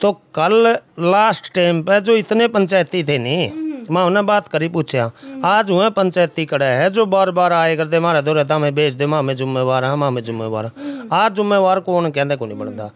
तो कल last time पे जो इतने पंचायती थे नी हम्म। मैं उन्हें बात करी पूछा हम्म। आज वह पंचायती कड़े है जो बार बार आए करते मारा दो रहता हमें बेच दे माँ मामे जुम्मेवार हम हमें जुम्मेवार हम्म। आज जुम्मेवार कौन कहते को नहीं बनता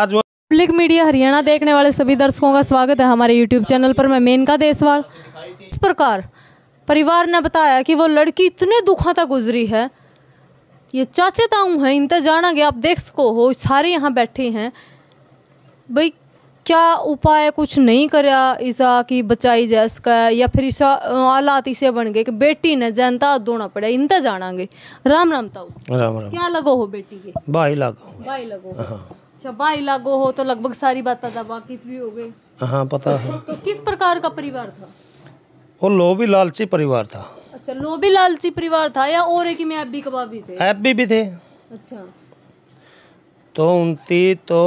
आज पब्लिक मीडिया हरियाणा देखने वाले सभी दर्शकों का स्वागत है हमारे यूट्यूब चैनल पर मैं मेनका देसवाल इस प्रकार परिवार ने बताया कि वो लड़की इतने दुखा तक गुजरी है ये चाचे ताऊ हैं इन जाना गया आप देख सको हो सारे यहाँ बैठे हैं भाई क्या उपाय कुछ नहीं करया ईसा की बचाई जा सका या फिर ईसा हालात इसे बन गए कि बेटी ने जनता दोना पड़े इनता तो गे राम राम ताऊ राम राम क्या लगो हो बेटी के भाई लागो भाई लगो हाँ। अच्छा भाई लागो हो तो लगभग सारी बात था वाकिफ भी हो गए हाँ पता है तो किस प्रकार का परिवार था वो लोभी लालची परिवार था अच्छा लोभी लालची परिवार था या और एक में एबी कबाबी थे एबी भी थे अच्छा तो उनती तो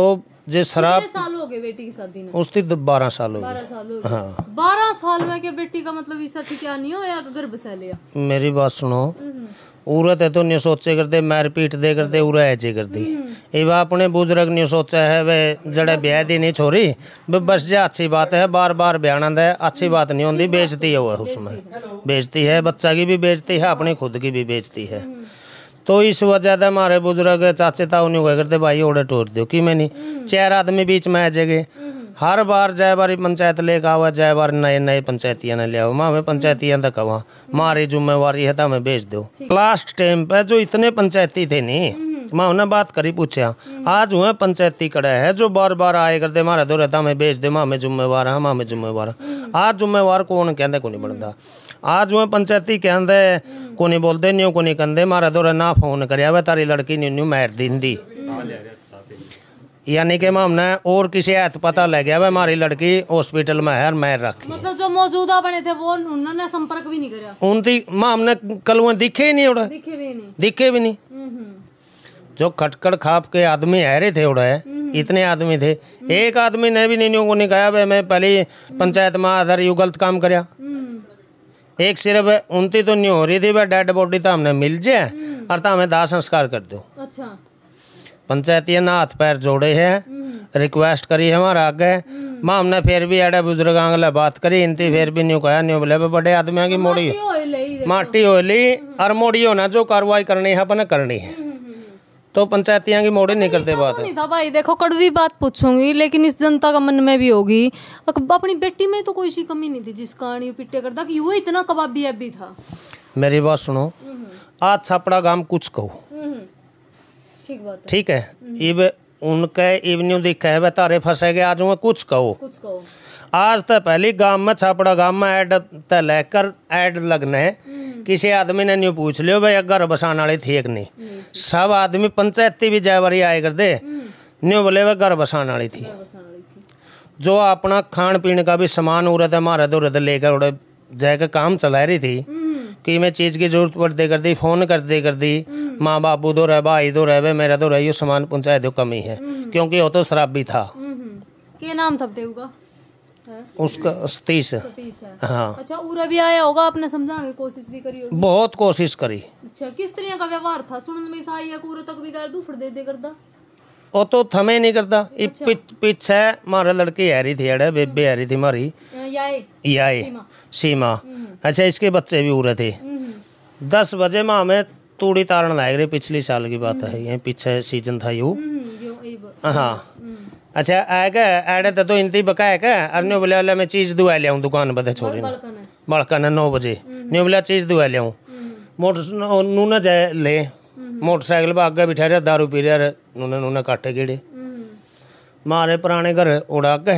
जे शराब साल हो गए बेटी की शादी में उसकी तो बारह साल हो गए बारह साल हाँ साल में के बेटी का मतलब ईसा ठिकाना नहीं हो या गर्भ से लिया मेरी बात सुनो हम्म। औरत है तो नहीं सोचे करते मैं रिपीट दे करते उरा ऐसे हम्म। ये एवं अपने बुजुर्ग ने सोचा है वे जड़े ब्याह दी नहीं छोरी वे बस जे अच्छी बात है बार बार ब्याह ब्याना दे अच्छी हम्म। बात नहीं होती बेचती है वो उसमें बेचती है बच्चा की भी बेचती है अपनी खुद की भी बेचती है तो इस वजह से हमारे बुजुर्ग चाचे ताऊ नहीं हुआ करते भाई ओडे टोर दो कि मैंने चार आदमी बीच में आ जाएंगे हर बार जय बारी पंचायत लेकर आवा जय बार नए नए पंचायतियां ने ले आओ माँ हमें पंचायतियां तक आवा मारी जुम्मेवारी है तो हमें भेज दो लास्ट टाइम पे जो इतने पंचायती थे नहीं मैं उन्हें बात करी पूछा आज हुए पंचायती कड़े है जो बार बार आए करते मारा दो रहता हमें बेच दे मामे जुम्मेवार हम हमें जुम्मेवार आज जुम्मेवार कौन कहते को नहीं बनता आज हुए पंचायती कहते को नहीं बोलते न्यू को नहीं कहते मारा दो ना फोन कर तारी लड़की न्यू न्यू मैर दी यानी कि मामने और किसी हथ पता लग गया वह हमारी लड़की हॉस्पिटल में है मैं रखी मतलब जो मौजूदा बने थे वो उन्होंने संपर्क भी नहीं करा उनकी मामने हमने कल वो दिखे ही नहीं उड़ा दिखे भी नहीं दिखे भी नहीं जो खटखड़ खाप के आदमी हैरे थे उड़े हम्म। इतने आदमी थे एक आदमी ने भी नहीं को नहीं कहा भाई मैं पहले पंचायत में आधार यू गलत काम कर हम्म। एक सिर्फ उनती तो नहीं हो रही थी भाई डेड बॉडी तो हमने मिल जाए हम्म। और तो हमें दाह संस्कार कर दो अच्छा पंचायती ने हाथ पैर जोड़े हैं रिक्वेस्ट करी हमारा आगे माँ हमने फिर भी एडे बुजुर्ग आंगले बात करी इनती फिर भी न्यू कहा न्यू बोले बड़े आदमी की मोड़ी माटी होली और मोड़ी होना जो कार्रवाई करनी है अपने करनी है तो पंचायत यहाँ की मोड़े अच्छा, नहीं करते बात तो नहीं था भाई देखो कड़वी बात पूछूंगी लेकिन इस जनता का मन में भी होगी अपनी बेटी में तो कोई सी कमी नहीं थी जिस कहानी पिट्टे करता कि वो इतना कबाबी अभी था मेरी बात सुनो हम्म। आज छापड़ा गांव कुछ कहो हम्म। ठीक बात ठीक है हम्म। इब उनके इवन्यू दिखे है तारे फंसे गए आज वो कुछ कहो कुछ कहो आज तो पहली गांव में छापड़ा गांव में ऐड तो लेकर ऐड लगने हम्म। किसी आदमी ने न्यू पूछ लियो भाई घर बसाने वाले थे एक नहीं हम्म। सब आदमी पंचायती भी जयवरी आए करते हम्म। न्यू बोले वह घर बसाने वाली थी जो अपना खान पीने का भी सामान उरत है मारत उरत लेकर उड़े जाकर काम चला रही थी कि मैं चीज की जरूरत पड़ दे कर दी फोन कर दे कर दी माँ बापू दो तो रह भाई दो तो रह मेरा तो रही सामान पहुंचाए दो तो कमी है क्योंकि वो तो शराबी था क्या नाम था देव उसका सतीश है हाँ अच्छा उरा भी आया होगा आपने समझाने की कोशिश भी करी होगी बहुत कोशिश करी अच्छा किस तरह का व्यवहार था सुनने में साई या कूरो तक भी कर दूफड़ दे दे करदा ओ तो थमे नहीं करता अच्छा। पीछे मारे लड़की हैरी थी अड़े बेबे हैरी थी मारी याए याए सीमा, हम्म। अच्छा इसके बच्चे भी उरे थे 10 हम्म। बजे मां में तूड़ी तारण लाए गए पिछले साल की बात हम्म। है ये पीछे सीजन था यू हाँ अच्छा आएगा आड़े तो इंती बकाए का और न्यू बोले वाला मैं चीज दुआ लिया दुकान बदे छोरी ने बड़का ना नौ बजे हम्म। न्यू बोला चीज दुआ लिया हम्म। मोटर नूना जाए ले हम्म। मोटरसाइकिल पर आगे बिठा रहा दारू पी रहा नूना नूना काटे गेड़े मारे पुराने घर ओड़ा आगे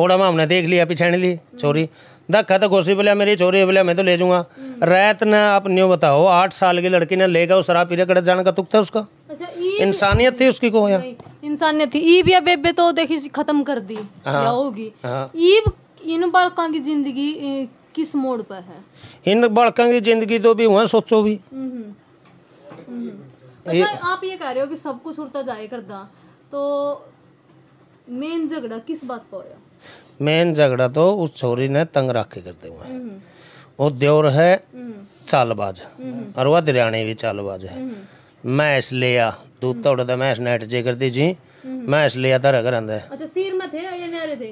ओड़ा मामने देख लिया पिछाने ली छोरी धक्का तो घोसी बोलिया मेरी चोरी बोलिया मैं तो ले जाऊंगा रात ने आप न्यू बताओ आठ साल की लड़की ने लेगा उस शराब पीरे कड़े जाने का तुक था उसका अच्छा, इंसानियत थी उसकी को यहाँ इंसानियत थी ईब या बेबे तो देखी खत्म कर दी हाँ, होगी हाँ। ईब इन बालकों की जिंदगी किस मोड़ पर है इन बालकों की जिंदगी तो भी हुआ सोचो भी हम्म, हम्म, हम्म। अच्छा आप ये कह रहे हो कि सब कुछ उड़ता जाए करता तो मेन झगड़ा किस बात पर हो मेन झगड़ा तो उस छोरी ने तंग राखे करते हुए वो देवर है चालबाज और वह दरियाणी भी चालबाज है मैं इस लिया दूध तोड़ मैं इस नेट जे करती जी मैं इस लिया तारा घर अंदर अच्छा सिर में थे या न्यारे थे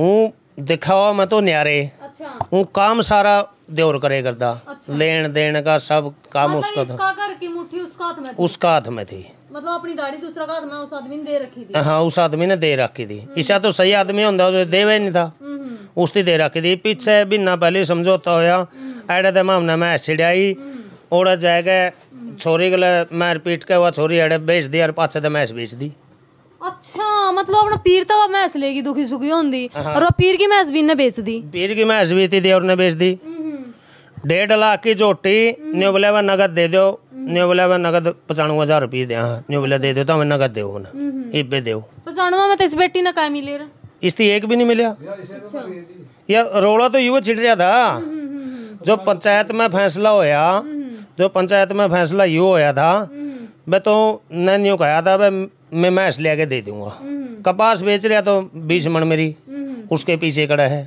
हूं दिखावा मैं तो न्यारे अच्छा हूं काम सारा देवर करे करता अच्छा। लेन देन का सब काम मतलब उसका था उसका हाथ में थी मतलब अपनी दाढ़ी दूसरा का ना उस आदमी ने दे रखी थी हाँ उस आदमी ने दे रखी थी ईसा हम्म। तो सही आदमी होता उसे देवे नहीं था हम्म। उसने दे रखी थी पीछे बिना पहले समझौता होया एडे हम्म। ते मामने में एसिड आई और जाके छोरी गले मार पीट के वह छोरी एडे बेच दी और पाछे ते मैस बेच दी अच्छा मतलब अपना पीर तो मैस लेगी दुखी सुखी होंदी हाँ। और वो पीर की मैस भी बेच दी पीर की मैस भी थी देवर ने बेच दी डेढ़ लाख की जोटी न्यू बोले वह नगद दे दो हम्म। न्यू बोले वह नगद पचानवे हजार रुपये दे हाँ न्यू बोले दे दो हमें नगद दे इे इबे दे पचानवा मत इस बेटी ने का मिले इसकी एक भी नहीं मिले यार तो अच्छा। रोला तो यू छिट रहा था हम्म, हम्म, जो पंचायत में फैसला होया जो पंचायत में फैसला यू होया था मैं तो नैन यूँ कहा था मैं मैं ले आके दे दूंगा कपास बेच रहा तो बीस मन मेरी उसके पीछे कड़ा है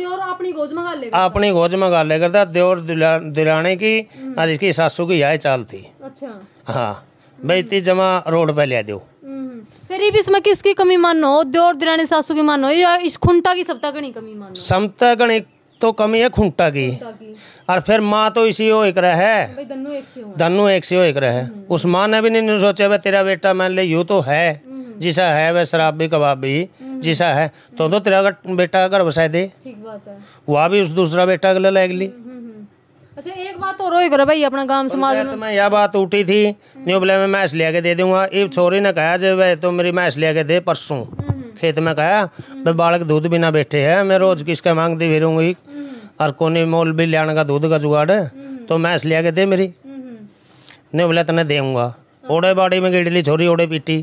अपनी गोज मंगा गाले करता देवर दिलाने की और हम्म। इसकी सासू की यही चाल थी अच्छा हाँ भाई ती जमा रोड पे ले दो करीब हम्म। इसमें किसकी कमी मानो देवर दिलाने सासू की मानो या इस खुंटा की सप्ताह गणी कमी मानो सप्ताह गणी तो कमी है खुंटा की।, की और फिर माँ तो इसी हो एक रहा है धनु एक सी हो एक रहा है हम्म। उस माँ ने भी नहीं सोचा भाई तेरा बेटा मान ले यू तो है जिसा है वह शराब भी कबाब भी जिसा है तो तो तेरा अगर बेटा अगर वसा दे वहाँ भी उस दूसरा बेटा अगला लग ली हम्म, हम्म, हम्म। अच्छा एक बात तो भाई अपना गांव समाज में मैं यह बात उठी थी न्यू मैस लिया के दे दूंगा छोरी ने कहा जब तो मेरी मैस लिया के दे परसों खेत में कहा मैं बालक दूध बिना बैठे है मैं रोज किसके मांगती फिरूंगी और कोनी मोल भी लियाने का दूध का जुगाड़ तो मैस लिया के दे मेरी नहीं बोले तेने देगा अच्छा। ओड़े बाड़ी में गिडली छोरी ओड़े पीटी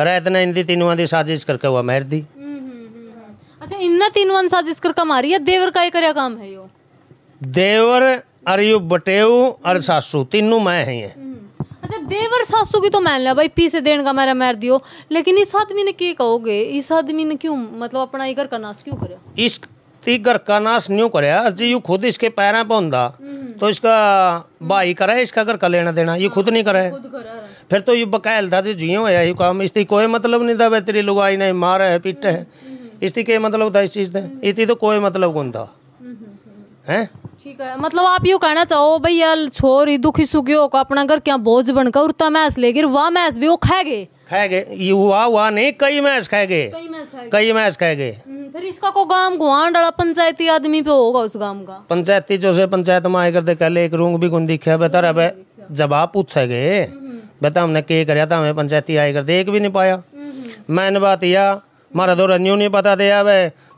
रैत ने हिंदी तीनों दी साजिश करके हुआ मेहर दी हम्म, हम्म, हम्म, अच्छा इन्ना तीनों साजिश करके मारी है देवर का ही काम है यो देवर और बटेऊ और सासू तीनों मैं है ये अच्छा देवर सासू भी तो मान लिया भाई पीछे देने का मेरा मैर दियो लेकिन इस आदमी ने क्या कहोगे इस आदमी ने क्यों मतलब अपना इगर का नाश क्यों करा इस ती घर का नाश न्यू कर जी यू खुद इसके पैर होंदा हम्म। तो इसका भाई करे इसका घर का लेना देना ये खुद नहीं करे हाँ। फिर तो यू बकायल था जी जियो है यू काम इसकी कोई मतलब नहीं था भाई तेरी लुगाई ने मार है पिट है हम्म, हम्म। इसकी क्या मतलब था इस चीज ने इसकी तो कोई मतलब कौन था है ठीक है मतलब आप यू कहना चाहो भाई यार छोर ही दुखी सुखी हो अपना घर क्या बोझ बनकर उतना मैस ले गिर वाह मैस भी वो खाए गए खाए गए वाह वाह नहीं कई मैस खाए गए कई मैस खाए गए फिर इसका को गांव गुआंड वाला पंचायती आदमी तो होगा उस गांव का पंचायती जो से पंचायत में आए करते कहले एक रूंग भी कौन दिखे बता रहा जवाब पूछे गए बता तो हमने के कराया था तो हमें पंचायती आए करते एक भी नहीं पाया मैंने बात या मारा तो रनियो नहीं पता था अब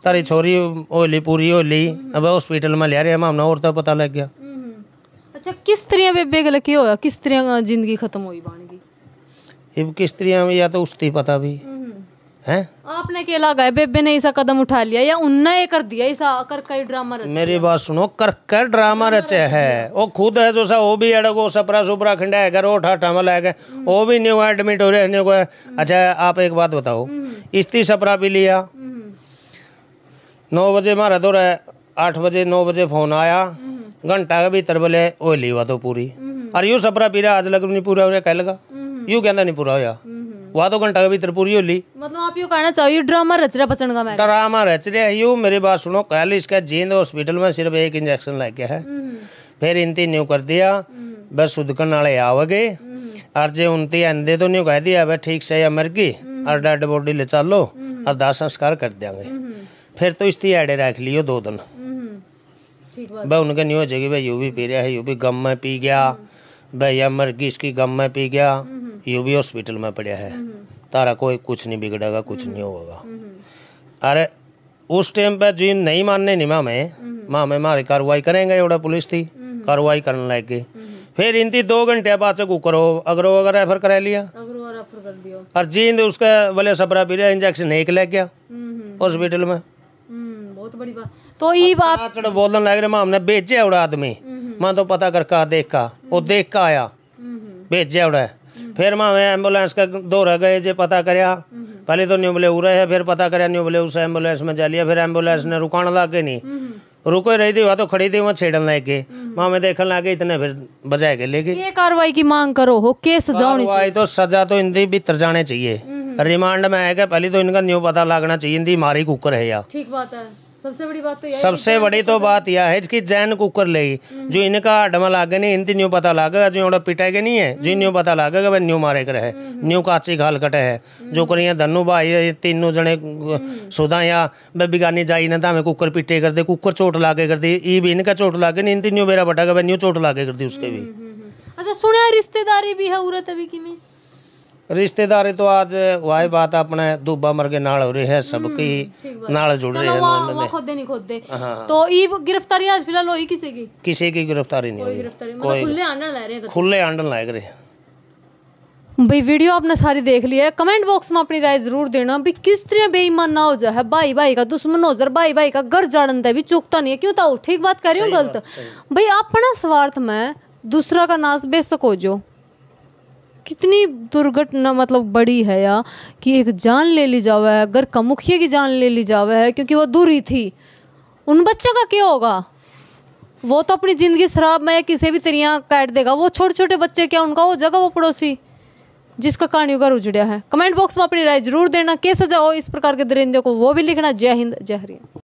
तारी छोरी होली पूरी होली अब हॉस्पिटल में लिया रहे हमने और तो पता लग गया अच्छा किस तरह बेबे के लगे होया किस तरह जिंदगी खत्म हुई बाण की इब किस तरह या तो उसती पता भी है आपने केला गए बेबे ने ऐसा कदम उठा लिया या उनने ये कर दिया ऐसा कर कई ड्रामा रचे मेरी बात सुनो कर कर ड्रामा रचे है वो खुद है जो सा वो भी अड़गो सपरा सुपरा खंडा है घर ठा ठमल है वो भी न्यू एडमिट हो रहे को हम्म। अच्छा आप एक बात बताओ हम्म। इस्ती सपरा भी लिया हम्म। नौ बजे मारा दो तो आठ बजे नौ बजे फोन आया घंटा के भीतर बोले ओ ली हुआ तो पूरी और यू सपरा पीरा आज लग नहीं पूरा हो रहा कह लगा यू कहना नहीं पूरा होया वहाँ तो घंटा कभी त्रिपुरी हो ली मतलब आप यू कहना चाहिए ड्रामा रच रहा बचन का ड्रामा रच रहा यू मेरी बात सुनो कल इसका जींद हॉस्पिटल में सिर्फ एक इंजेक्शन लग गया है हम्म। फिर इनती न्यू कर दिया हम्म। बस सुधकन वाले आवागे हम्म। और जे उनती अंधे तो न्यू कह दिया भाई ठीक से या मर गई और डेड बॉडी ले चलो और दाह संस्कार कर देंगे फिर तो इसकी एडे रख लियो दो दिन भाई उनके न्यू हो जाएगी भाई यू भी पी रहा है यू भी गम में पी गया भाई या मर गई इसकी गम में पी गया यूबी हॉस्पिटल में पड़ा है हम्म। तारा कोई कुछ नहीं बिगड़ेगा कुछ हम्म। नहीं होगा हम्म। अरे उस टाइम पे जी नहीं मानने नहीं मामे मामे मारे कार्रवाई करेंगे एवडा पुलिस थी कार्रवाई करने लायक गई फिर इनती दो घंटे बाद से करो अगर वो अगर रेफर करा लिया और जी उसका बोले सबरा बिरा इंजेक्शन एक लग गया हॉस्पिटल में बहुत बड़ी बात तो ये बात बोलने लग रहे मामने हमने भेजे उड़ा आदमी मैं तो पता कर का देखा वो देख का आया भेजे उड़ा फिर मैं एम्बुलेंस का दौरा गए जे पता करया पहले तो न्यू बलेऊ रहे फिर पता करया न्यू बलेऊ से एम्बुलेंस में जा लिया फिर एम्बुलेंस ने रुकान लागे नहीं रुको रही थी वहां तो खड़ी थी वहां छेड़न लगे वहाँ में देखने लगे इतने फिर बजाए के लेके ये कार्रवाई की मांग करो हो के सजाई तो सजा तो इनकी भीतर जाने चाहिए हम्म, हम्म। रिमांड में आएगा पहले तो इनका न्यू पता लगना चाहिए इनकी मारी कुकर है यार ठीक बात है सबसे बड़ी बात तो सबसे बड़ी तो बात यह है कि जैन कुकर ले हम्म। जो इनका डमल आडमा नहीं इनती न्यू पता लागेगा जो इनका पिटाएगा नहीं है जो हम्म। न्यू पता लागेगा वह न्यू मारे रहे हम्म, न्यू काची घाल कटे है जो करिए धनु भाई तीनों जने सुधा या वे बिगानी जाई ना हमें कुकर पिटे कर दे कुकर चोट लागे कर दे ई भी इनका चोट लागे नहीं इनती न्यू बेरा बटागा वह न्यू चोट लागे कर दी उसके भी अच्छा सुने रिश्तेदारी भी है उरत अभी की में रिश्तेदारी तो आज ਵਾਏ बात अपने ਦੂਬਾ ਮਰਗੇ ਨਾਲ ਹੋ ਰਹੀ ਹੈ ਸਭ ਕੀ ਨਾਲ ਜੁੜ ਰਹੇ ਹਨ ਉਹ ਖੁਦ ਨਹੀਂ ਖੁਦ ਦੇ ਤੋ ਇਹ ਗ੍ਰਿਫਤਾਰੀ ਅੱਜ ਫਿਲਹਾਲ ਹੋਈ ਕਿਸੇ किसी की ਕੀ ਗ੍ਰਿਫਤਾਰੀ ਨਹੀਂ ਹੋਈ ਗ੍ਰਿਫਤਾਰੀ ਮਤਲਬ ਖੁੱਲੇ ਆਂਡਣ ਲੈ ਰਹੇ ਖੁੱਲੇ ਆਂਡਣ ਲੈ ਰਹੇ भाई वीडियो आपने सारी देख ली है कमेंट बॉक्स में अपनी राय जरूर देना भी किस तरह बेईमान ना हो जाए भाई भाई का दुश्मन हो जाए भाई भाई का घर जाड़न दे भी चुकता नहीं है क्यों ताऊ ठीक बात कर रही हूँ गलत भाई अपना स्वार्थ में दूसरा का नाश बेशक हो जाओ कितनी दुर्घटना मतलब बड़ी है या कि एक जान ले ली जावे है घर का मुखिया की जान ले ली जावे है क्योंकि वो दूरी थी उन बच्चों का क्या होगा वो तो अपनी ज़िंदगी शराब में किसी भी तरिया काट देगा वो छोटे छोटे बच्चे क्या उनका वो जगह वो पड़ोसी जिसका कहानी का उजड़िया है कमेंट बॉक्स में अपनी राय जरूर देना कैसे जाओ इस प्रकार के दरिंदे को वो भी लिखना जय हिंद जय हरिया